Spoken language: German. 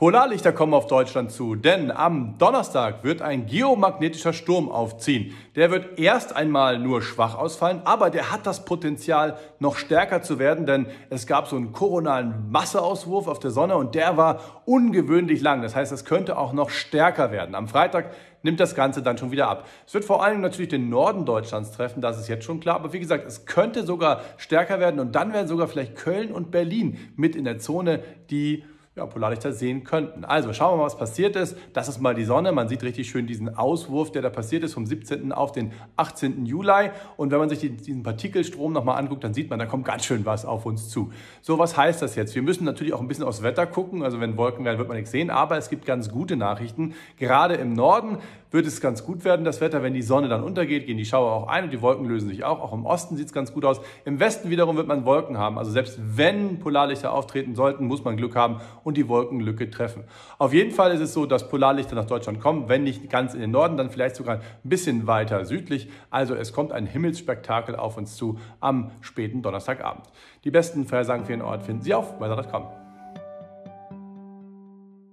Polarlichter kommen auf Deutschland zu, denn am Donnerstag wird ein geomagnetischer Sturm aufziehen. Der wird erst einmal nur schwach ausfallen, aber der hat das Potenzial, noch stärker zu werden, denn es gab so einen koronalen Masseauswurf auf der Sonne und der war ungewöhnlich lang. Das heißt, es könnte auch noch stärker werden. Am Freitag nimmt das Ganze dann schon wieder ab. Es wird vor allem natürlich den Norden Deutschlands treffen, das ist jetzt schon klar. Aber wie gesagt, es könnte sogar stärker werden und dann werden sogar vielleicht Köln und Berlin mit in der Zone, die ja, Polarlichter sehen könnten. Also schauen wir mal, was passiert ist. Das ist mal die Sonne. Man sieht richtig schön diesen Auswurf, der da passiert ist vom 17. auf den 18. Juli. Und wenn man sich diesen Partikelstrom nochmal anguckt, dann sieht man, da kommt ganz schön was auf uns zu. So, was heißt das jetzt? Wir müssen natürlich auch ein bisschen aufs Wetter gucken. Also wenn Wolken werden, wird man nichts sehen. Aber es gibt ganz gute Nachrichten. Gerade im Norden wird es ganz gut werden, das Wetter. Wenn die Sonne dann untergeht, gehen die Schauer auch ein und die Wolken lösen sich auch. Auch im Osten sieht es ganz gut aus. Im Westen wiederum wird man Wolken haben. Also selbst wenn Polarlichter auftreten sollten, muss man Glück haben und und die Wolkenlücke treffen. Auf jeden Fall ist es so, dass Polarlichter nach Deutschland kommen, wenn nicht ganz in den Norden, dann vielleicht sogar ein bisschen weiter südlich. Also es kommt ein Himmelsspektakel auf uns zu am späten Donnerstagabend. Die besten Vorhersagen für den Ort finden Sie auf weiter.com.